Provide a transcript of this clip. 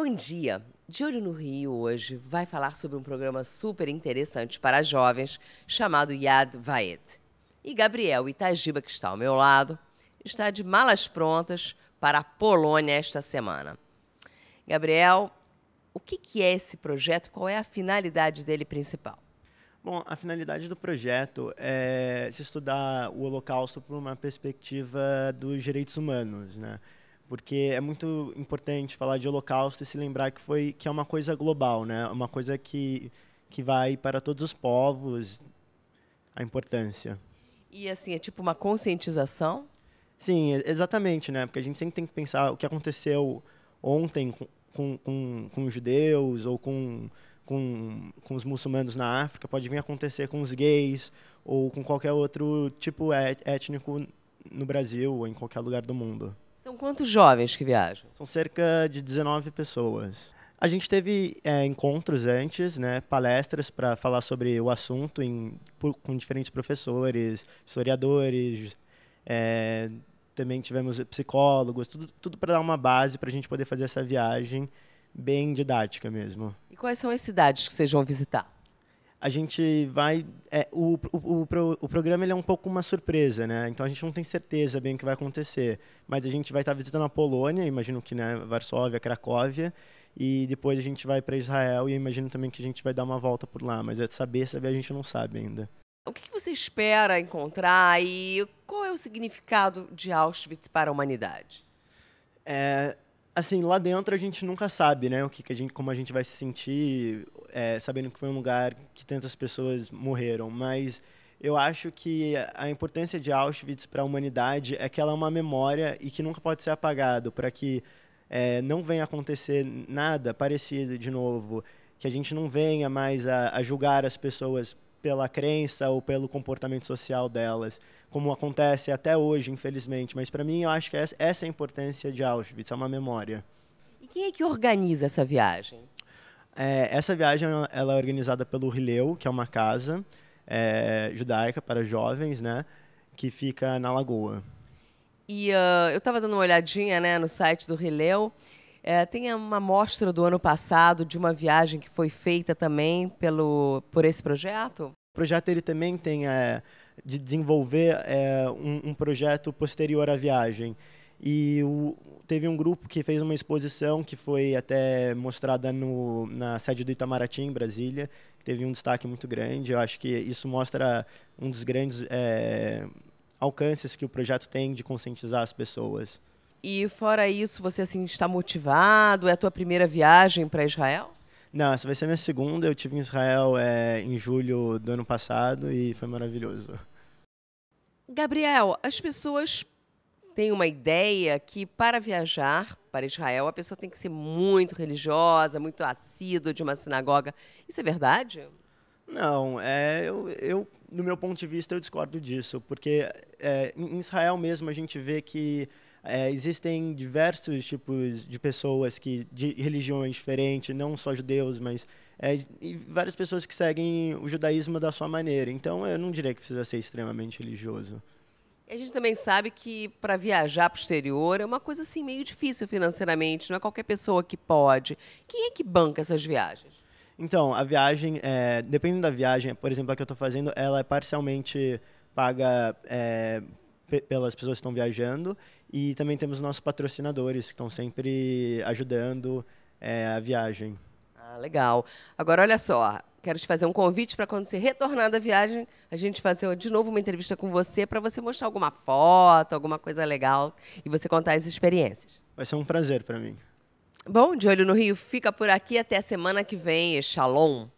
Bom dia. De Olho no Rio hoje vai falar sobre um programa super interessante para jovens chamado Yad Vaed. E Gabriel Itajiba, que está ao meu lado, está de malas prontas para a Polônia esta semana. Gabriel, o que, que é esse projeto? Qual é a finalidade dele principal? Bom, a finalidade do projeto é se estudar o Holocausto por uma perspectiva dos direitos humanos, né? porque é muito importante falar de Holocausto e se lembrar que foi que é uma coisa global, né? Uma coisa que que vai para todos os povos a importância. E assim, é tipo uma conscientização? Sim, exatamente, né? Porque a gente sempre tem que pensar o que aconteceu ontem com, com, com os judeus ou com, com, com os muçulmanos na África, pode vir acontecer com os gays ou com qualquer outro tipo é, étnico no Brasil ou em qualquer lugar do mundo. São quantos jovens que viajam? São cerca de 19 pessoas. A gente teve é, encontros antes, né, palestras para falar sobre o assunto em, por, com diferentes professores, historiadores, é, também tivemos psicólogos, tudo, tudo para dar uma base para a gente poder fazer essa viagem bem didática mesmo. E quais são as cidades que vocês vão visitar? a gente vai é, o, o, o, o, programa ele é um pouco uma surpresa né então a gente não tem certeza bem o que vai acontecer mas a gente vai estar visitando a Polônia imagino que né Varsóvia Cracóvia e depois a gente vai para Israel e imagino também que a gente vai dar uma volta por lá mas é saber saber a gente não sabe ainda o que você espera encontrar e qual é o significado de Auschwitz para a humanidade é, assim, lá dentro a gente nunca sabe, né? O que, que a gente, como a gente vai se sentir, é, sabendo que foi um lugar que tantas pessoas morreram. Mas eu acho que a importância de Auschwitz para a humanidade é que ela é uma memória e que nunca pode ser apagado, para que é, não venha acontecer nada parecido de novo, que a gente não venha mais a, a julgar as pessoas pela crença ou pelo comportamento social delas, como acontece até hoje, infelizmente. Mas para mim, eu acho que essa é a importância de Auschwitz, é uma memória. E quem é que organiza essa viagem? É, essa viagem ela é organizada pelo Rileu, que é uma casa é, judaica para jovens, né, que fica na Lagoa. E uh, eu estava dando uma olhadinha né, no site do Rileu é, tem uma amostra do ano passado de uma viagem que foi feita também pelo, por esse projeto? O projeto ele também tem é, de desenvolver é, um, um, projeto posterior à viagem. E o, teve um grupo que fez uma exposição que foi até mostrada no, na sede do Itamaraty, em Brasília. Teve um destaque muito grande. Eu acho que isso mostra um dos grandes é, alcances que o projeto tem de conscientizar as pessoas. E fora isso, você assim está motivado? É a tua primeira viagem para Israel? Não, essa vai ser a minha segunda. Eu tive em Israel é, em julho do ano passado e foi maravilhoso. Gabriel, as pessoas têm uma ideia que para viajar para Israel a pessoa tem que ser muito religiosa, muito assídua de uma sinagoga. Isso é verdade? Não, é, eu, eu no meu ponto de vista eu discordo disso, porque é, em Israel mesmo a gente vê que é, existem diversos tipos de pessoas que de religiões diferentes, não só judeus, mas é, várias pessoas que seguem o judaísmo da sua maneira. Então, eu não diria que precisa ser extremamente religioso. A gente também sabe que para viajar para o exterior é uma coisa assim meio difícil financeiramente, não é qualquer pessoa que pode. Quem é que banca essas viagens? Então, a viagem, é, dependendo da viagem, por exemplo, a que eu estou fazendo, ela é parcialmente paga é, pelas pessoas que estão viajando e também temos nossos patrocinadores que estão sempre ajudando é, a viagem. Ah, legal. Agora, olha só, quero te fazer um convite para quando você retornar da viagem, a gente fazer de novo uma entrevista com você para você mostrar alguma foto, alguma coisa legal e você contar as experiências. Vai ser um prazer para mim. Bom, De Olho no Rio fica por aqui até a semana que vem. Shalom!